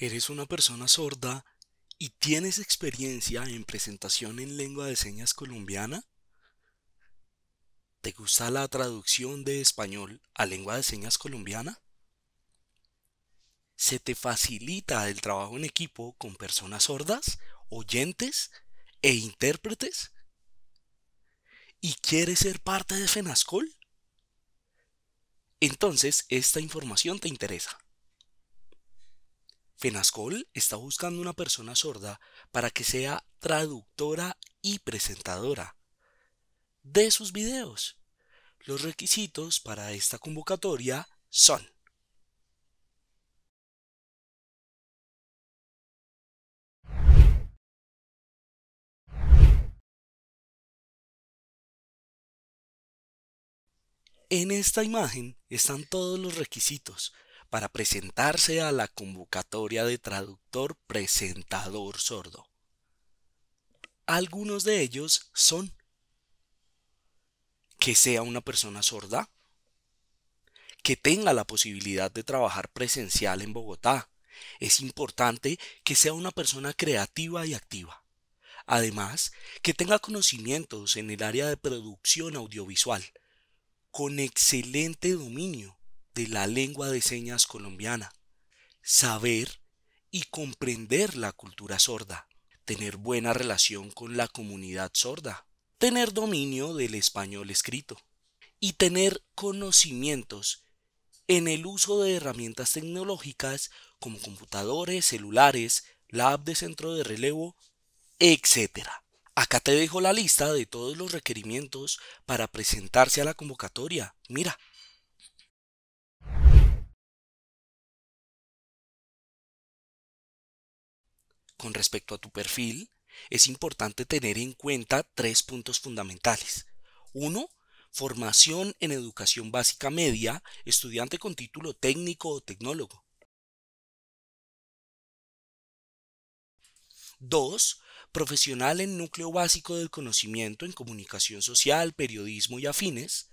eres una persona sorda y tienes experiencia en presentación en lengua de señas colombiana? ¿Te gusta la traducción de español a lengua de señas colombiana? ¿Se te facilita el trabajo en equipo con personas sordas, oyentes e intérpretes? ¿Y quieres ser parte de FENASCOL? Entonces, esta información te interesa. FENASCOL está buscando una persona sorda para que sea traductora y presentadora de sus videos. Los requisitos para esta convocatoria son En esta imagen están todos los requisitos para presentarse a la convocatoria de traductor presentador sordo. Algunos de ellos son que sea una persona sorda, que tenga la posibilidad de trabajar presencial en Bogotá. Es importante que sea una persona creativa y activa. Además, que tenga conocimientos en el área de producción audiovisual, con excelente dominio de la lengua de señas colombiana, saber y comprender la cultura sorda, tener buena relación con la comunidad sorda, tener dominio del español escrito y tener conocimientos en el uso de herramientas tecnológicas como computadores, celulares, lab de centro de relevo, etc. Acá te dejo la lista de todos los requerimientos para presentarse a la convocatoria. Mira, Con respecto a tu perfil, es importante tener en cuenta tres puntos fundamentales. 1. formación en educación básica media, estudiante con título técnico o tecnólogo. 2. Profesional en núcleo básico del conocimiento en comunicación social, periodismo y afines,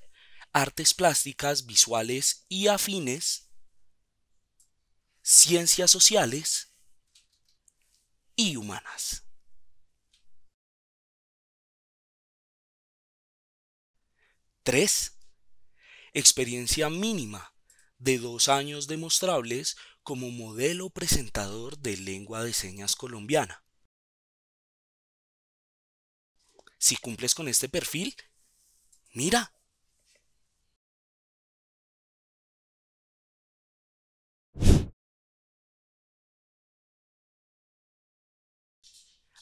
artes plásticas, visuales y afines, ciencias sociales, y humanas. Tres. Experiencia mínima de dos años demostrables como modelo presentador de lengua de señas colombiana. Si cumples con este perfil, mira,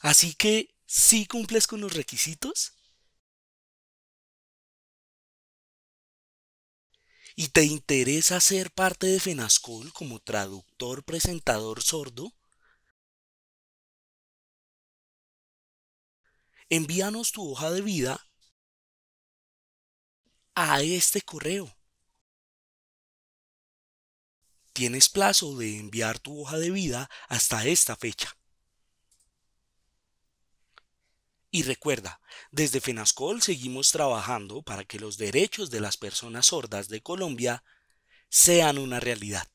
Así que, si cumples con los requisitos? ¿Y te interesa ser parte de FENASCOL como traductor presentador sordo? Envíanos tu hoja de vida a este correo. Tienes plazo de enviar tu hoja de vida hasta esta fecha. Y recuerda, desde FENASCOL seguimos trabajando para que los derechos de las personas sordas de Colombia sean una realidad.